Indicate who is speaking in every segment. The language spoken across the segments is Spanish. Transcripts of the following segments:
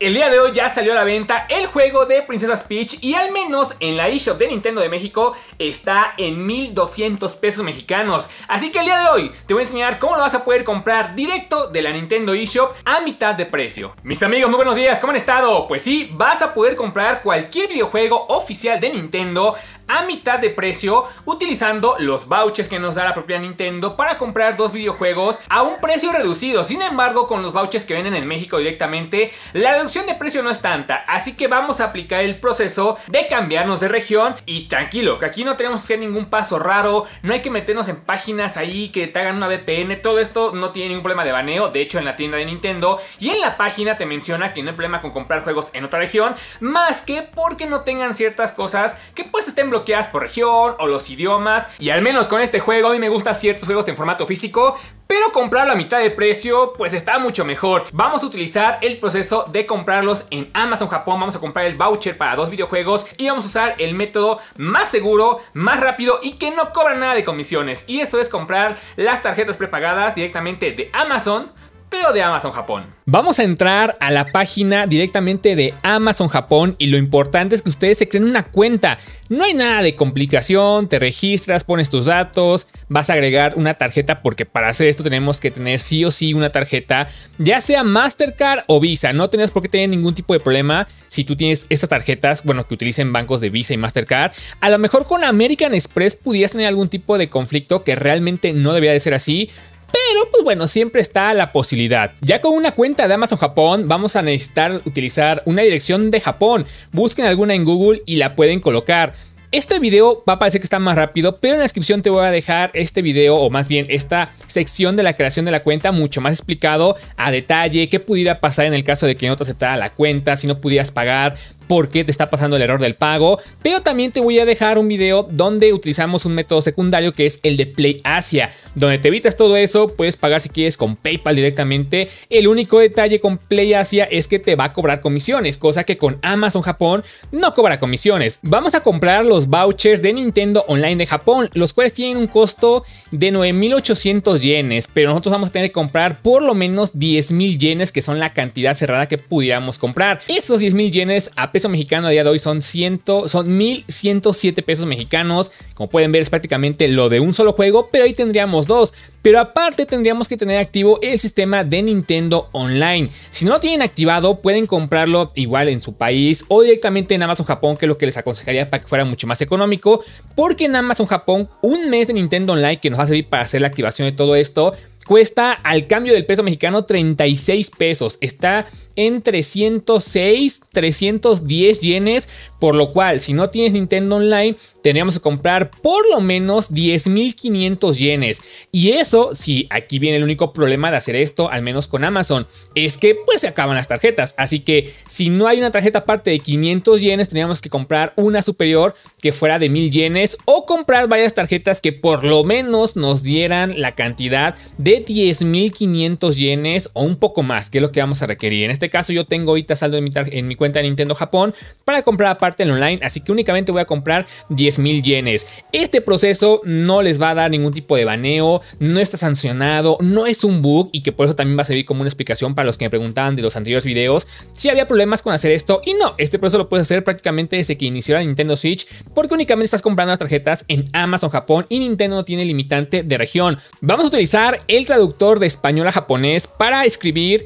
Speaker 1: El día de hoy ya salió a la venta el juego de Princesas Peach y al menos en la eShop de Nintendo de México está en 1200 pesos mexicanos. Así que el día de hoy te voy a enseñar cómo lo vas a poder comprar directo de la Nintendo eShop a mitad de precio. Mis amigos, muy buenos días, ¿cómo han estado? Pues sí, vas a poder comprar cualquier videojuego oficial de Nintendo a mitad de precio utilizando los vouchers que nos da la propia Nintendo para comprar dos videojuegos a un precio reducido. Sin embargo, con los vouchers que venden en México directamente, la de precio no es tanta, así que vamos a aplicar el proceso de cambiarnos de región y tranquilo, que aquí no tenemos que hacer ningún paso raro, no hay que meternos en páginas ahí que te hagan una VPN, todo esto no tiene ningún problema de baneo, de hecho en la tienda de Nintendo y en la página te menciona que no hay problema con comprar juegos en otra región, más que porque no tengan ciertas cosas que pues estén bloqueadas por región o los idiomas y al menos con este juego a mí me gustan ciertos juegos en formato físico pero comprar la mitad de precio pues está mucho mejor. Vamos a utilizar el proceso de comprarlos en Amazon Japón, vamos a comprar el voucher para dos videojuegos y vamos a usar el método más seguro, más rápido y que no cobra nada de comisiones. Y eso es comprar las tarjetas prepagadas directamente de Amazon pero de Amazon Japón. Vamos a entrar a la página directamente de Amazon Japón y lo importante es que ustedes se creen una cuenta. No hay nada de complicación, te registras, pones tus datos, vas a agregar una tarjeta porque para hacer esto tenemos que tener sí o sí una tarjeta, ya sea Mastercard o Visa. No tenés por qué tener ningún tipo de problema si tú tienes estas tarjetas, bueno, que utilicen bancos de Visa y Mastercard. A lo mejor con American Express pudieras tener algún tipo de conflicto que realmente no debía de ser así, pero pues bueno, siempre está la posibilidad. Ya con una cuenta de Amazon Japón vamos a necesitar utilizar una dirección de Japón. Busquen alguna en Google y la pueden colocar. Este video va a parecer que está más rápido, pero en la descripción te voy a dejar este video o más bien esta sección de la creación de la cuenta mucho más explicado a detalle, qué pudiera pasar en el caso de que no te aceptara la cuenta, si no pudieras pagar, por qué te está pasando el error del pago, pero también te voy a dejar un video donde utilizamos un método secundario que es el de Play Asia, donde te evitas todo eso, puedes pagar si quieres con PayPal directamente. El único detalle con Play Asia es que te va a cobrar comisiones, cosa que con Amazon Japón no cobra comisiones. Vamos a comprar los vouchers de Nintendo Online de Japón, los cuales tienen un costo de 9.800 yenes, pero nosotros vamos a tener que comprar por lo menos 10.000 yenes, que son la cantidad cerrada que pudiéramos comprar. Esos 10.000 yenes, a peso mexicano a día de hoy son, 100, son 1107 pesos mexicanos. Como pueden ver, es prácticamente lo de un solo juego, pero ahí tendríamos dos. Pero aparte tendríamos que tener activo el sistema de Nintendo Online. Si no lo tienen activado, pueden comprarlo igual en su país o directamente en Amazon Japón, que es lo que les aconsejaría para que fuera mucho más económico. Porque en Amazon Japón, un mes de Nintendo Online que nos va a servir para hacer la activación de todo esto, cuesta al cambio del peso mexicano 36 pesos. Está en 306, 310 yenes, por lo cual si no tienes Nintendo Online tendríamos que comprar por lo menos 10.500 yenes. Y eso, si aquí viene el único problema de hacer esto, al menos con Amazon, es que pues se acaban las tarjetas. Así que si no hay una tarjeta aparte de 500 yenes, tendríamos que comprar una superior que fuera de 1.000 yenes o comprar varias tarjetas que por lo menos nos dieran la cantidad de 10.500 yenes o un poco más, que es lo que vamos a requerir. En este este caso yo tengo ahorita saldo en mi, cuenta de Nintendo Japón para comprar aparte en online, así que únicamente voy a comprar 10.000 yenes. Este proceso no les va a dar ningún tipo de baneo, no está sancionado, no es un bug y que por eso también va a servir como una explicación para los que me preguntaban de los anteriores videos si había problemas con hacer esto y no, este proceso lo puedes hacer prácticamente desde que inició la Nintendo Switch porque únicamente estás comprando las tarjetas en Amazon Japón y Nintendo no tiene limitante de región. Vamos a utilizar el traductor de español a japonés para escribir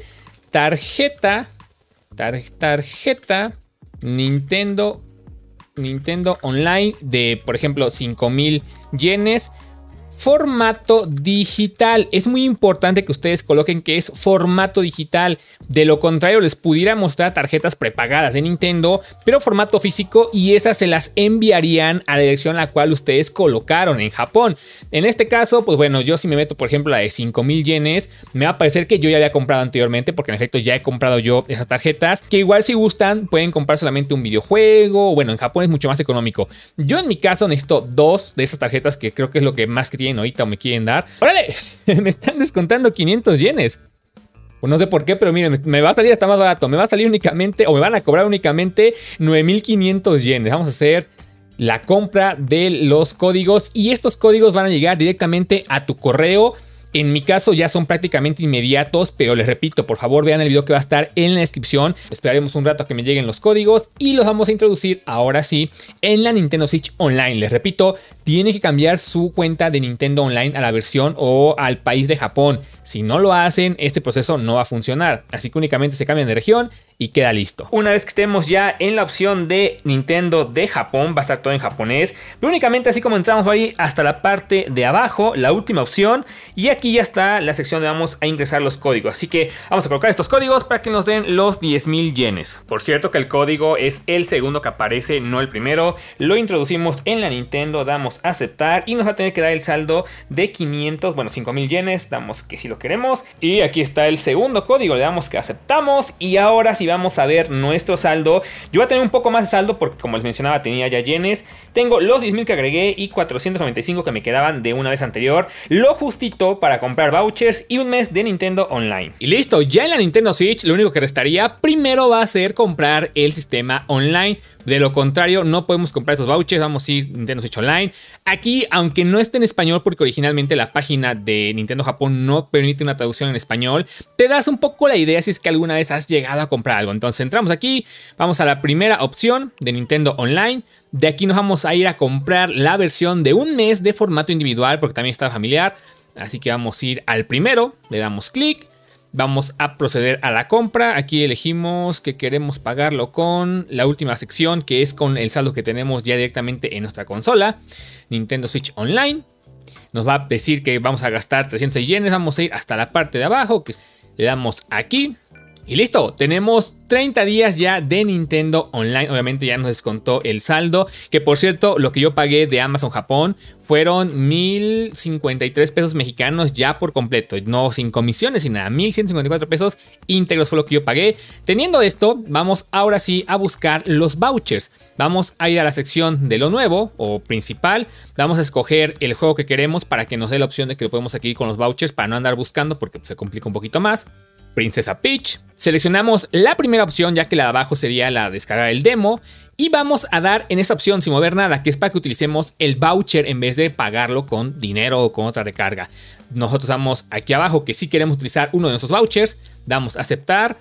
Speaker 1: tarjeta, tarjeta Nintendo, Nintendo Online de, por ejemplo, 5000 yenes Formato digital. Es muy importante que ustedes coloquen que es formato digital. De lo contrario, les pudiera mostrar tarjetas prepagadas de Nintendo, pero formato físico y esas se las enviarían a la dirección a la cual ustedes colocaron en Japón. En este caso, pues bueno, yo si me meto, por ejemplo, la de 5000 yenes, me va a parecer que yo ya había comprado anteriormente, porque en efecto ya he comprado yo esas tarjetas, que igual si gustan pueden comprar solamente un videojuego. Bueno, en Japón es mucho más económico. Yo en mi caso necesito dos de esas tarjetas que creo que es lo que más que ahorita o me quieren dar. ¡Órale! me están descontando 500 yenes. Pues no sé por qué, pero miren, me va a salir hasta más barato. Me va a salir únicamente, o me van a cobrar únicamente 9500 yenes. Vamos a hacer la compra de los códigos y estos códigos van a llegar directamente a tu correo en mi caso ya son prácticamente inmediatos, pero les repito, por favor vean el video que va a estar en la descripción. Esperaremos un rato a que me lleguen los códigos y los vamos a introducir ahora sí en la Nintendo Switch Online. Les repito, tiene que cambiar su cuenta de Nintendo Online a la versión o al país de Japón. Si no lo hacen, este proceso no va a funcionar. Así que únicamente se cambian de región y queda listo. Una vez que estemos ya en la opción de Nintendo de Japón, va a estar todo en japonés, pero únicamente así como entramos ahí hasta la parte de abajo, la última opción, y aquí ya está la sección donde vamos a ingresar los códigos. Así que vamos a colocar estos códigos para que nos den los 10.000 yenes. Por cierto que el código es el segundo que aparece, no el primero. Lo introducimos en la Nintendo, damos aceptar y nos va a tener que dar el saldo de 500, bueno, 5.000 yenes, damos que si lo queremos. Y aquí está el segundo código, le damos que aceptamos y ahora si vamos a ver nuestro saldo. Yo voy a tener un poco más de saldo porque como les mencionaba tenía ya yenes. Tengo los 10.000 que agregué y 495 que me quedaban de una vez anterior. Lo justito para comprar vouchers y un mes de Nintendo Online. Y listo, ya en la Nintendo Switch lo único que restaría primero va a ser comprar el sistema online. De lo contrario, no podemos comprar esos vouchers. Vamos a ir Nintendo Switch Online. Aquí, aunque no esté en español, porque originalmente la página de Nintendo Japón no permite una traducción en español, te das un poco la idea si es que alguna vez has llegado a comprar algo. Entonces entramos aquí, vamos a la primera opción de Nintendo Online. De aquí nos vamos a ir a comprar la versión de un mes de formato individual, porque también está familiar. Así que vamos a ir al primero, le damos clic Vamos a proceder a la compra. Aquí elegimos que queremos pagarlo con la última sección, que es con el saldo que tenemos ya directamente en nuestra consola, Nintendo Switch Online. Nos va a decir que vamos a gastar 300 yenes, vamos a ir hasta la parte de abajo, que le damos aquí. Y listo, tenemos 30 días ya de Nintendo Online. Obviamente ya nos descontó el saldo. Que por cierto, lo que yo pagué de Amazon Japón fueron 1053 pesos mexicanos ya por completo. No sin comisiones ni nada. 1154 pesos íntegros fue lo que yo pagué. Teniendo esto, vamos ahora sí a buscar los vouchers. Vamos a ir a la sección de lo nuevo o principal. Vamos a escoger el juego que queremos para que nos dé la opción de que lo podemos aquí con los vouchers para no andar buscando porque se complica un poquito más. Princesa Peach. Seleccionamos la primera opción ya que la de abajo sería la de descargar el demo y vamos a dar en esta opción sin mover nada, que es para que utilicemos el voucher en vez de pagarlo con dinero o con otra recarga. Nosotros damos aquí abajo que si queremos utilizar uno de nuestros vouchers, damos aceptar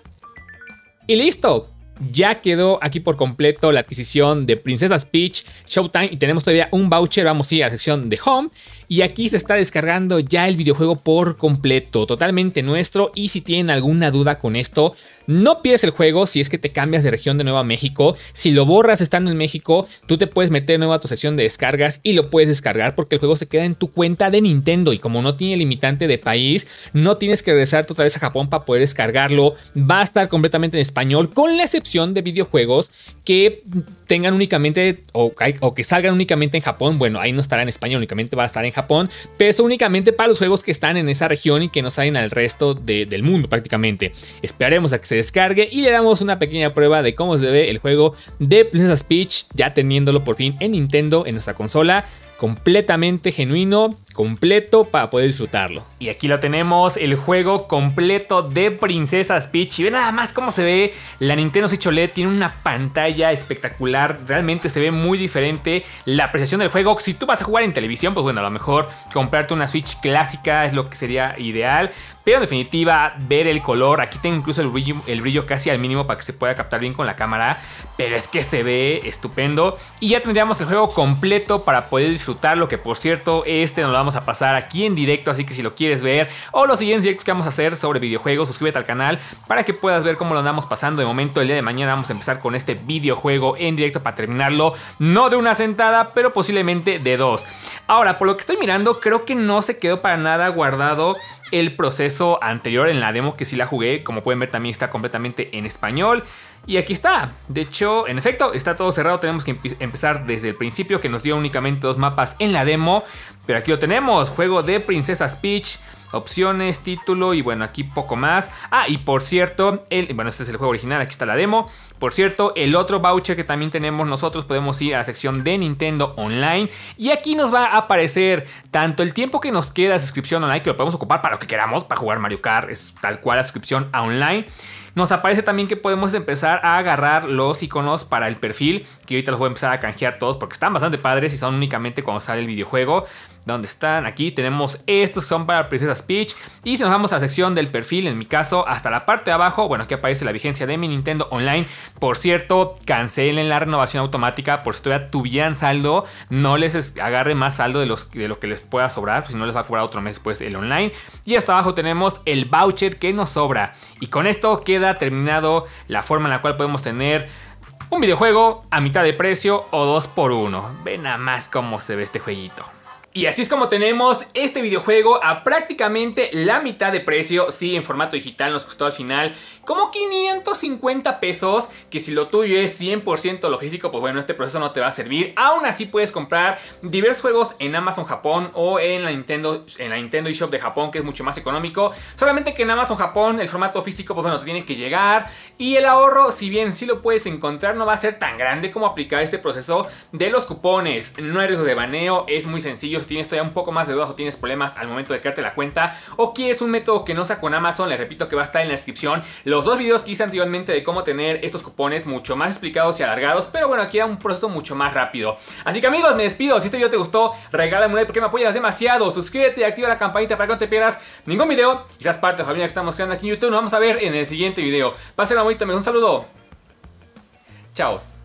Speaker 1: y listo. Ya quedó aquí por completo la adquisición de Princesas Peach Showtime y tenemos todavía un voucher. Vamos a ir a la sección de Home y aquí se está descargando ya el videojuego por completo, totalmente nuestro. Y si tienen alguna duda con esto, no pierdes el juego si es que te cambias de región de Nueva México. Si lo borras estando en México, tú te puedes meter de nuevo a tu sección de descargas y lo puedes descargar porque el juego se queda en tu cuenta de Nintendo. Y como no tiene limitante de país, no tienes que regresar otra vez a Japón para poder descargarlo. Va a estar completamente en español, con la excepción de videojuegos que tengan únicamente o, que salgan únicamente en Japón, bueno, ahí no estará en España, únicamente va a estar en Japón, pero eso únicamente para los juegos que están en esa región y que no salen al resto del mundo prácticamente. Esperaremos a que se descargue y le damos una pequeña prueba de cómo se ve el juego de Princess Peach, ya teniéndolo por fin en Nintendo, en nuestra consola completamente genuino, completo para poder disfrutarlo. Y aquí lo tenemos, el juego completo de Princesas Peach. Y ve nada más cómo se ve la Nintendo Switch OLED. Tiene una pantalla espectacular, realmente se ve muy diferente la apreciación del juego. Si tú vas a jugar en televisión, pues bueno, a lo mejor comprarte una Switch clásica es lo que sería ideal. Pero en definitiva, ver el color, aquí tengo incluso el brillo, el brillo casi al mínimo para que se pueda captar bien con la cámara. Pero es que se ve estupendo. Y ya tendríamos el juego completo para poder disfrutarlo, que por cierto este no lo vamos a pasar aquí en directo, así que si lo quieres ver o los siguientes directos que vamos a hacer sobre videojuegos, suscríbete al canal para que puedas ver cómo lo andamos pasando. De momento, el día de mañana vamos a empezar con este videojuego en directo para terminarlo, no de una sentada, pero posiblemente de dos. Ahora, por lo que estoy mirando, creo que no se quedó para nada guardado el proceso anterior en la demo que sí la jugué. Como pueden ver también está completamente en español. Y aquí está. De hecho, en efecto, está todo cerrado. Tenemos que empezar desde el principio que nos dio únicamente dos mapas en la demo. Pero aquí lo tenemos. Juego de Princesas Peach opciones, título y bueno, aquí poco más. Ah, y por cierto, el, bueno, este es el juego original, aquí está la demo. Por cierto, el otro voucher que también tenemos nosotros podemos ir a la sección de Nintendo Online y aquí nos va a aparecer tanto el tiempo que nos queda de suscripción online, que lo podemos ocupar para lo que queramos, para jugar Mario Kart, es tal cual la suscripción online. Nos aparece también que podemos empezar a agarrar los iconos para el perfil, que ahorita los voy a empezar a canjear todos porque están bastante padres y son únicamente cuando sale el videojuego. ¿Dónde están. Aquí tenemos estos son para Princesa Peach. Y si nos vamos a la sección del perfil, en mi caso, hasta la parte de abajo, bueno, aquí aparece la vigencia de mi Nintendo Online. Por cierto, cancelen la renovación automática por si todavía tuvieran saldo, no les agarre más saldo de, los, de lo que les pueda sobrar, pues si no les va a cobrar otro mes pues el online. Y hasta abajo tenemos el voucher que nos sobra. Y con esto queda terminado la forma en la cual podemos tener un videojuego a mitad de precio o dos por uno Ve nada más cómo se ve este jueguito. Y así es como tenemos este videojuego a prácticamente la mitad de precio, sí, en formato digital nos costó al final como 550 pesos, que si lo tuyo es 100% lo físico, pues bueno, este proceso no te va a servir. Aún así puedes comprar diversos juegos en Amazon Japón o en la Nintendo en la Nintendo eShop de Japón, que es mucho más económico. Solamente que en Amazon Japón el formato físico, pues bueno, te tiene que llegar y el ahorro, si bien sí lo puedes encontrar, no va a ser tan grande como aplicar este proceso de los cupones. No hay riesgo de baneo, es muy sencillo si tienes todavía un poco más de dudas o tienes problemas al momento de crearte la cuenta o es un método que no sea con Amazon, les repito que va a estar en la descripción los dos videos que hice anteriormente de cómo tener estos cupones mucho más explicados y alargados, pero bueno, aquí era un proceso mucho más rápido. Así que amigos, me despido. Si este video te gustó, regálame un like porque me apoyas demasiado. Suscríbete y activa la campanita para que no te pierdas ningún video. Quizás parte de la familia que estamos creando aquí en YouTube. Nos vamos a ver en el siguiente video. Pásenla bonito, Un saludo. Chao.